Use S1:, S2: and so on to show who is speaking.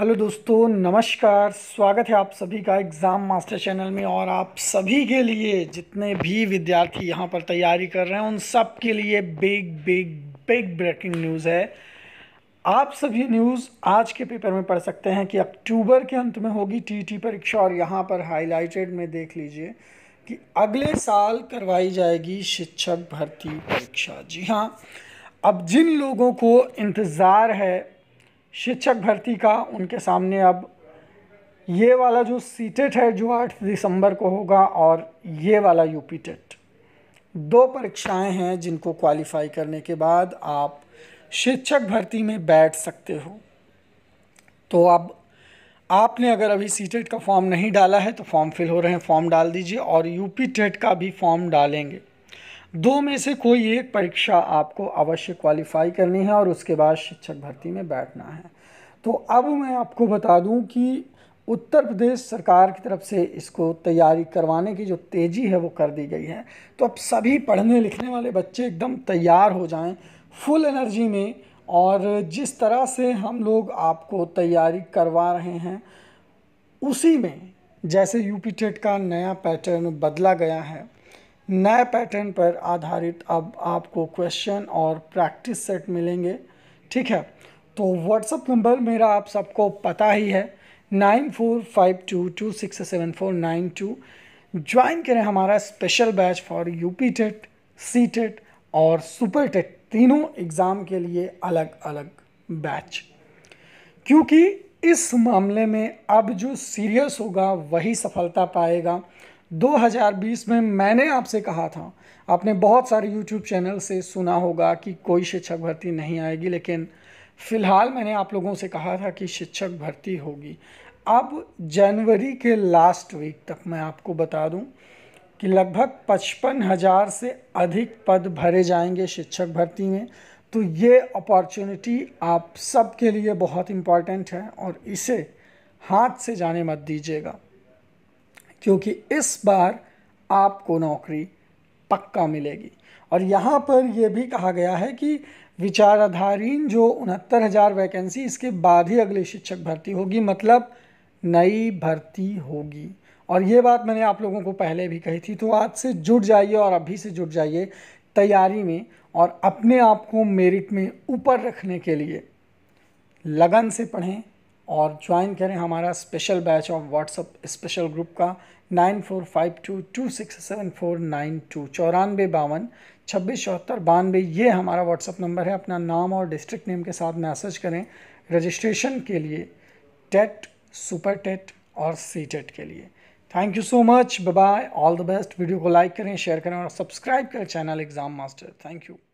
S1: hello दोस्तों नमस्कार स्वागत है आप सभी का एग्ज़ाम मास्टर चैनल में और आप सभी के लिए जितने भी विद्यार्थी यहाँ पर तैयारी कर रहे हैं उन सब के लिए big big big breaking news है आप सभी न्यूज़ आज के पेपर में पढ़ सकते हैं कि अक्टूबर के अंत में होगी टीटी परीक्षा और यहाँ पर हाईलाइटेड में देख लीजिए कि अगले साल करवाई जाएगी शिक्षक भर्ती परीक्षा जी हाँ अब जिन लोगों को इंतज़ार है शिक्षक भर्ती का उनके सामने अब ये वाला जो सी टेट है जो आठ दिसंबर को होगा और ये वाला यू पी टेट दो परीक्षाएं हैं जिनको क्वालिफाई करने के बाद आप शिक्षक भर्ती में बैठ सकते हो तो अब आपने अगर अभी सी टेट e का फॉर्म नहीं डाला है तो फॉर्म फिल हो रहे हैं फॉर्म डाल दीजिए और यू पी टेट का भी फॉर्म डालेंगे दो में से कोई एक परीक्षा आपको अवश्य क्वालिफाई करनी है और उसके बाद शिक्षक भर्ती में बैठना है तो अब मैं आपको बता दूं कि उत्तर प्रदेश सरकार की तरफ से इसको तैयारी करवाने की जो तेज़ी है वो कर दी गई है तो अब सभी पढ़ने लिखने वाले बच्चे एकदम तैयार हो जाएं फुल एनर्जी में और जिस तरह से हम लोग आपको तैयारी करवा रहे हैं उसी में जैसे यूपी टेट का नया पैटर्न बदला गया है नए पैटर्न पर आधारित अब आपको क्वेश्चन और प्रैक्टिस सेट मिलेंगे ठीक है तो व्हाट्सअप नंबर मेरा आप सबको पता ही है nine four five two two six seven four nine two join करें हमारा special batch for UP TET C TET और सुपर टेट तीनों एग्ज़ाम के लिए अलग अलग बैच क्योंकि इस मामले में अब जो सीरियस होगा वही सफलता पाएगा 2020 में मैंने आपसे कहा था आपने बहुत सारे YouTube चैनल से सुना होगा कि कोई शिक्षक भर्ती नहीं आएगी लेकिन फ़िलहाल मैंने आप लोगों से कहा था कि शिक्षक भर्ती होगी अब जनवरी के लास्ट वीक तक मैं आपको बता दूं कि लगभग पचपन हज़ार से अधिक पद भरे जाएंगे शिक्षक भर्ती में तो ये अपॉर्चुनिटी आप सबके लिए बहुत इम्पॉर्टेंट है और इसे हाथ से जाने मत दीजिएगा क्योंकि इस बार आपको नौकरी पक्का मिलेगी और यहाँ पर यह भी कहा गया है कि विचाराधारीन जो उनहत्तर हज़ार वैकेंसी इसके बाद ही अगली शिक्षक भर्ती होगी मतलब नई भर्ती होगी और ये बात मैंने आप लोगों को पहले भी कही थी तो आज से जुट जाइए और अभी से जुट जाइए तैयारी में और अपने आप को मेरिट में ऊपर रखने के लिए लगन से पढ़ें और ज्वाइन करें हमारा special batch of WhatsApp special group का nine four five two two six seven four nine two चौरानवे बावन छब्बीस चौहत्तर बानवे ये हमारा व्हाट्सअप नंबर है अपना नाम और डिस्ट्रिक्ट नेम के साथ मैसेज करें रजिस्ट्रेशन के लिए टेट सुपर टेट और सी टेट के लिए thank you so much bye all the best video को लाइक करें शेयर करें और सब्सक्राइब करें channel exam master thank you